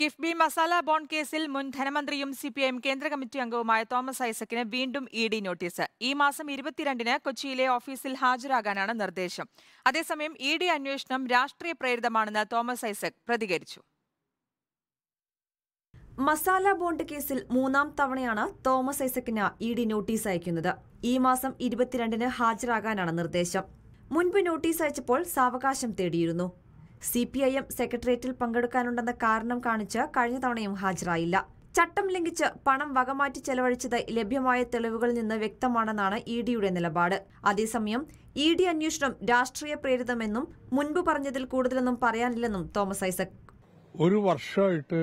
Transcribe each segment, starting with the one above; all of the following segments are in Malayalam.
കിഫ്ബി മസാല ബോൺ കേസിൽ മുൻ ധനമന്ത്രിയും സി പി ഐ എം കേന്ദ്ര കമ്മിറ്റി അംഗവുമായ തോമസ് ഐസക്കിന് വീണ്ടും ഇ ഡി നോട്ടീസ് ഈ മാസം ഇരുപത്തിരണ്ടിന് കൊച്ചിയിലെ ഓഫീസിൽ ഹാജരാകാനാണ് നിർദ്ദേശം അതേസമയം ഇ ഡി അന്വേഷണം രാഷ്ട്രീയ പ്രേരിതമാണെന്ന് തോമസ് ഐസക് പ്രതികരിച്ചു മസാല ബോണ്ട് കേസിൽ മൂന്നാം തവണയാണ് തോമസ് ഐസക്കിന് ഇ ഡി നോട്ടീസ് അയക്കുന്നത് ഈ മാസം ഇരുപത്തിരണ്ടിന് ഹാജരാകാനാണ് നിർദ്ദേശം മുൻപ് നോട്ടീസ് അയച്ചപ്പോൾ സാവകാശം തേടിയിരുന്നു സി പി ഐ എം സെക്രട്ടേറിയറ്റിൽ പങ്കെടുക്കാനുണ്ടെന്ന കാരണം കാണിച്ച് കഴിഞ്ഞ തവണയും ഹാജരായില്ല ചട്ടം ലംഘിച്ച് പണം വകമാറ്റി ചെലവഴിച്ചത് ലഭ്യമായ തെളിവുകളിൽ നിന്ന് വ്യക്തമാണെന്നാണ് ഇ ഡിയുടെ നിലപാട് അതേസമയം ഇ ഡി അന്വേഷണം രാഷ്ട്രീയ പ്രേരിതമെന്നും മുൻപ് പറഞ്ഞതിൽ കൂടുതലൊന്നും പറയാനില്ലെന്നും തോമസ് ഐസക് ഒരു വർഷമായിട്ട്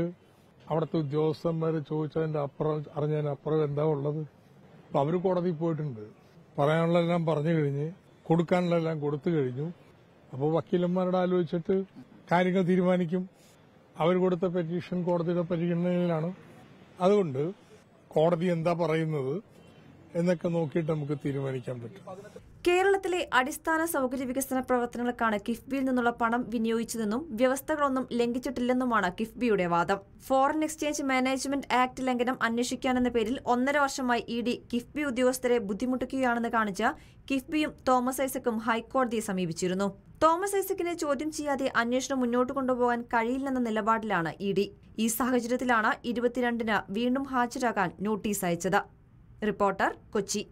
അവിടുത്തെ ഉദ്യോഗസ്ഥന്മാര് ചോദിച്ചതിന്റെ അപ്പുറം അറിഞ്ഞതിന് അപ്പുറം എന്താ ഉള്ളത് അപ്പൊ അവര് കോടതിയിൽ പോയിട്ടുണ്ട് പറയാനുള്ളതെല്ലാം പറഞ്ഞു കഴിഞ്ഞ് കൊടുക്കാനുള്ളതെല്ലാം കൊടുത്തു കഴിഞ്ഞു അപ്പോൾ വക്കീലന്മാരോട് ആലോചിച്ചിട്ട് കാര്യങ്ങൾ തീരുമാനിക്കും അവർ കൊടുത്ത പെറ്റീഷൻ കോടതിയുടെ പരിഗണനയിലാണ് അതുകൊണ്ട് കോടതി എന്താ പറയുന്നത് എന്നൊക്കെ നോക്കിയിട്ട് നമുക്ക് തീരുമാനിക്കാൻ പറ്റും കേരളത്തിലെ അടിസ്ഥാന സൗകര്യ വികസന പ്രവർത്തനങ്ങൾക്കാണ് കിഫ്ബിയിൽ നിന്നുള്ള പണം വിനിയോഗിച്ചതെന്നും വ്യവസ്ഥകളൊന്നും ലംഘിച്ചിട്ടില്ലെന്നുമാണ് കിഫ്ബിയുടെ വാദം ഫോറിൻ എക്സ്ചേഞ്ച് മാനേജ്മെന്റ് ആക്ട് ലംഘനം അന്വേഷിക്കാനെന്ന പേരിൽ ഒന്നര വർഷമായി ഇ ഡി കിഫ്ബി ഉദ്യോഗസ്ഥരെ ബുദ്ധിമുട്ടിക്കുകയാണെന്ന് കാണിച്ച കിഫ്ബിയും തോമസ് ഐസക്കും ഹൈക്കോടതിയെ സമീപിച്ചിരുന്നു തോമസ് ഐസക്കിനെ ചോദ്യം ചെയ്യാതെ അന്വേഷണം മുന്നോട്ട് കൊണ്ടുപോകാൻ കഴിയില്ലെന്ന നിലപാടിലാണ് ഇ ഡി ഈ സാഹചര്യത്തിലാണ് ഇരുപത്തിരണ്ടിന് വീണ്ടും ഹാജരാകാൻ നോട്ടീസ് അയച്ചത് റിപ്പോർട്ടർ കൊച്ചി